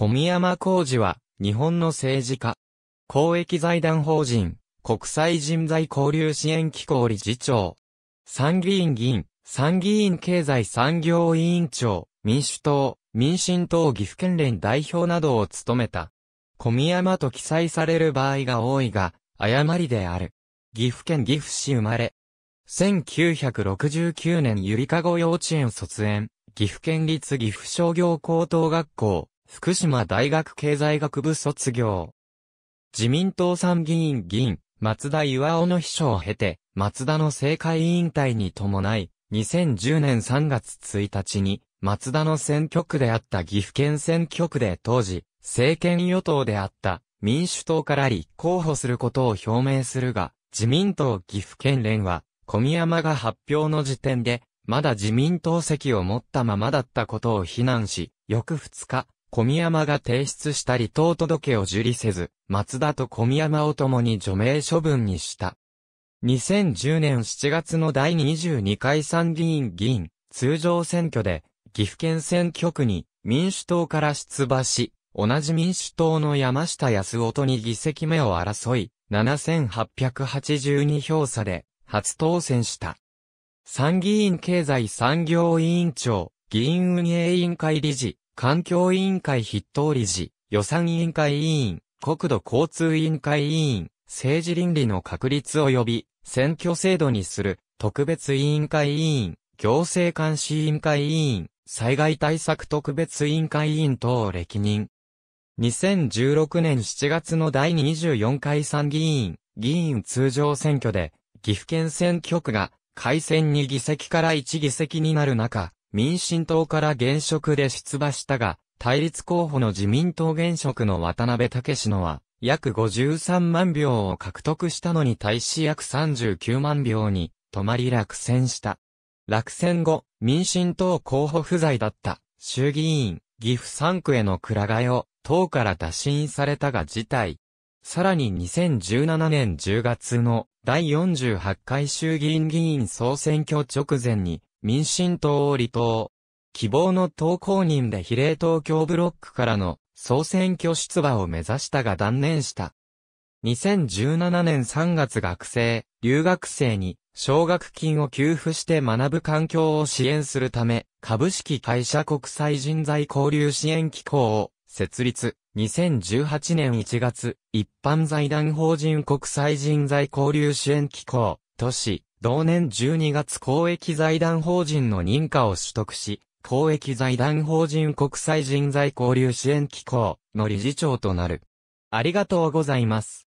小宮山浩二は、日本の政治家。公益財団法人、国際人材交流支援機構理事長。参議院議員、参議院経済産業委員長、民主党、民進党岐阜県連代表などを務めた。小宮山と記載される場合が多いが、誤りである。岐阜県岐阜市生まれ。1969年ゆりかご幼稚園卒園、岐阜県立岐阜商業高等学校、福島大学経済学部卒業。自民党参議院議員、松田岩尾の秘書を経て、松田の政界引退に伴い、2010年3月1日に、松田の選挙区であった岐阜県選挙区で当時、政権与党であった民主党から立候補することを表明するが、自民党岐阜県連は、小宮山が発表の時点で、まだ自民党席を持ったままだったことを非難し、翌2日、小宮山が提出した離党届を受理せず、松田と小宮山を共に除名処分にした。2010年7月の第22回参議院議員通常選挙で、岐阜県選挙区に民主党から出馬し、同じ民主党の山下康夫とに議席目を争い、7882票差で初当選した。参議院経済産業委員長、議員運営委員会理事、環境委員会筆頭理事、予算委員会委員、国土交通委員会委員、政治倫理の確立及び、選挙制度にする、特別委員会委員、行政監視委員会委員、災害対策特別委員会委員等を歴任。2016年7月の第24回参議院、議員通常選挙で、岐阜県選挙区が、改選に議席から1議席になる中、民進党から現職で出馬したが、対立候補の自民党現職の渡辺武野は、約53万票を獲得したのに対し約39万票に、止まり落選した。落選後、民進党候補不在だった、衆議院、岐阜3区へのくら替えを、党から打診されたが辞退。さらに2017年10月の第48回衆議院議員総選挙直前に民進党を離党。希望の党公認で比例東京ブロックからの総選挙出馬を目指したが断念した。2017年3月学生、留学生に奨学金を給付して学ぶ環境を支援するため、株式会社国際人材交流支援機構を設立。2018年1月、一般財団法人国際人材交流支援機構、都市、同年12月公益財団法人の認可を取得し、公益財団法人国際人材交流支援機構の理事長となる。ありがとうございます。